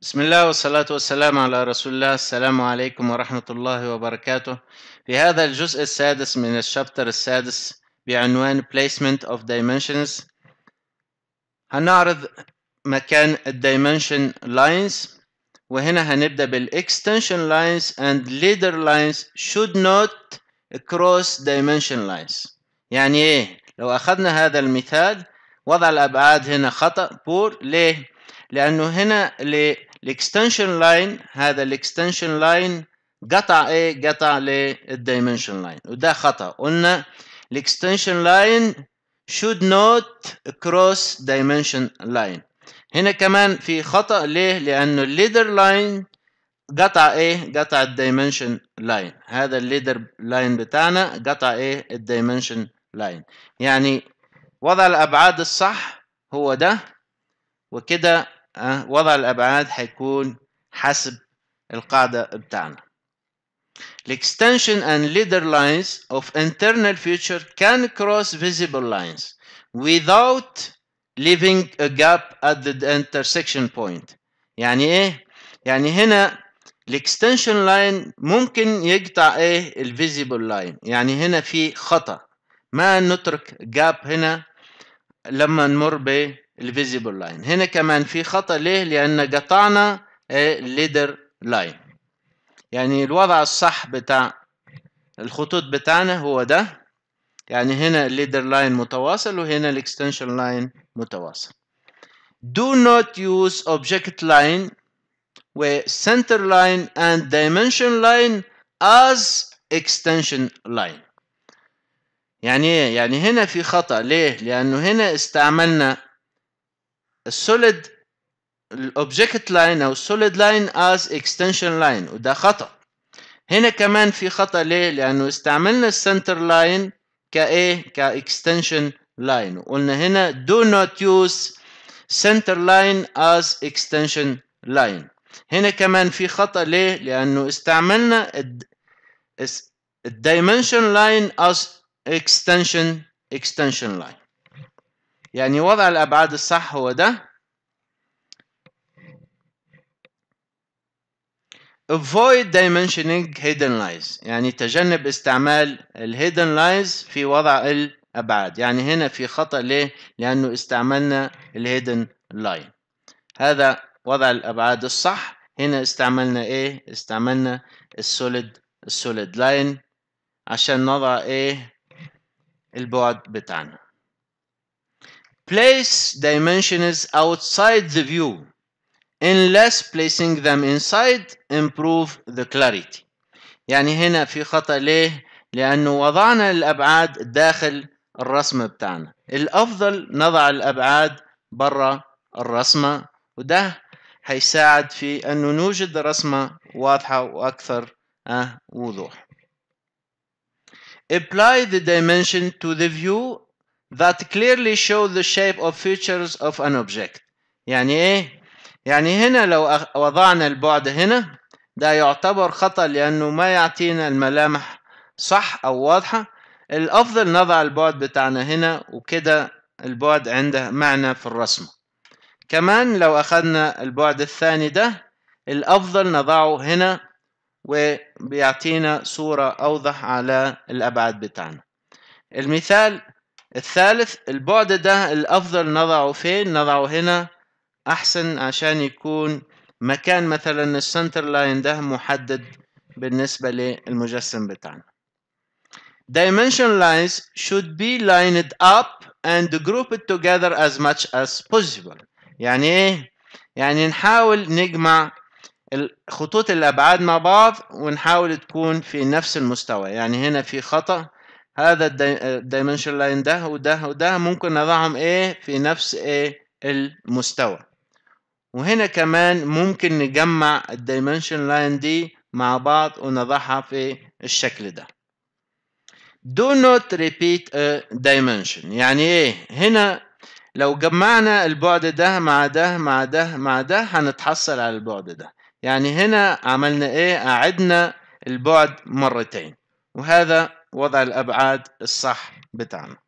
بسم الله والصلاة والسلام على رسول الله السلام عليكم ورحمة الله وبركاته في هذا الجزء السادس من الشابتر السادس بعنوان Placement of Dimensions هنعرض مكان Dimension Lines وهنا هنبدأ بال Extension lines and leader lines should not cross dimension lines يعني ايه لو اخذنا هذا المثال وضع الابعاد هنا خطأ بور ليه لانه هنا الاكستنشن لاين هذا الاكستنشن لاين قطع ايه قطع للدايمنشن لاين وده خطا قلنا الاكستنشن لاين should not cross dimension line هنا كمان في خطأ ليه لأنه الليدر لاين قطع ايه قطع الدايمنشن لاين هذا الليدر لاين بتاعنا قطع ايه الدايمنشن لاين يعني وضع الأبعاد الصح هو ده وكده أه؟ وضع الأبعاد حيكون حسب القاعدة بتاعنا extension and leader lines of internal feature can cross visible lines without leaving a gap at the intersection point. يعني ايه؟ يعني هنا الاكستنشن لاين ممكن يقطع ايه الفيزيبل لاين يعني هنا في خطأ ما نترك جاب هنا لما نمر الفيزيبل لاين هنا كمان في خطأ ليه لأن قطعنا إيه؟ الليدر لاين يعني الوضع الصح بتاع الخطوط بتاعنا هو ده يعني هنا الليدر لاين متواصل وهنا الاكستنشن لاين متواصل do not use object line و center line and dimension line as extension line يعني ايه يعني هنا في خطأ ليه لأنه هنا استعملنا السوليد الاوبجكت لاين او السوليد لاين از اكستنشن لاين وده خطا هنا كمان في خطا ليه لانه استعملنا السنتر لاين كايه كاكستنشن لاين وقلنا هنا دو نوت يوز سنتر لاين از اكستنشن لاين هنا كمان في خطأ ليه لأنه استعملنا الدايمنشن لاين از اكستنشن اكستنشن لاين يعني وضع الأبعاد الصح هو ده avoid dimensioning hidden lies يعني تجنب استعمال ال hidden lies في وضع الأبعاد يعني هنا في خطأ ليه؟ لأنه استعملنا ال hidden line هذا وضع الأبعاد الصح هنا استعملنا ايه؟ استعملنا السوليد السوليد لاين عشان نضع ايه؟ البعد بتاعنا Place dimensions outside the view unless placing them inside improve the clarity يعني هنا في خطأ ليه؟ لأنه وضعنا الأبعاد داخل الرسمة بتاعنا الأفضل نضع الأبعاد برا الرسمة وده هيساعد في أنه نوجد رسمة واضحة وأكثر آه، وضوح Apply the dimension to the view that clearly show the shape of features of an object يعني ايه يعني هنا لو وضعنا البعد هنا ده يعتبر خطأ لأنه ما يعطينا الملامح صح أو واضحة الأفضل نضع البعد بتاعنا هنا وكده البعد عنده معنى في الرسمة كمان لو أخذنا البعد الثاني ده الأفضل نضعه هنا وبيعطينا صورة أوضح على الأبعاد بتاعنا المثال الثالث البعد ده الأفضل نضعه فين نضعه هنا أحسن عشان يكون مكان مثلا السنتر لاين ده محدد بالنسبة للمجسم بتاعنا Dimension lines should be lined up and grouped together as much as possible يعني ايه؟ يعني نحاول نجمع خطوط الأبعاد مع بعض ونحاول تكون في نفس المستوى يعني هنا في خطأ هذا الدايمنشن لاين ده وده وده ممكن نضعهم ايه في نفس ايه المستوى وهنا كمان ممكن نجمع الدايمنشن لاين دي مع بعض ونضعها في الشكل ده do not repeat a dimension يعني ايه هنا لو جمعنا البعد ده مع ده مع ده مع ده هنتحصل على البعد ده يعني هنا عملنا ايه اعدنا البعد مرتين وهذا وضع الأبعاد الصح بتاعنا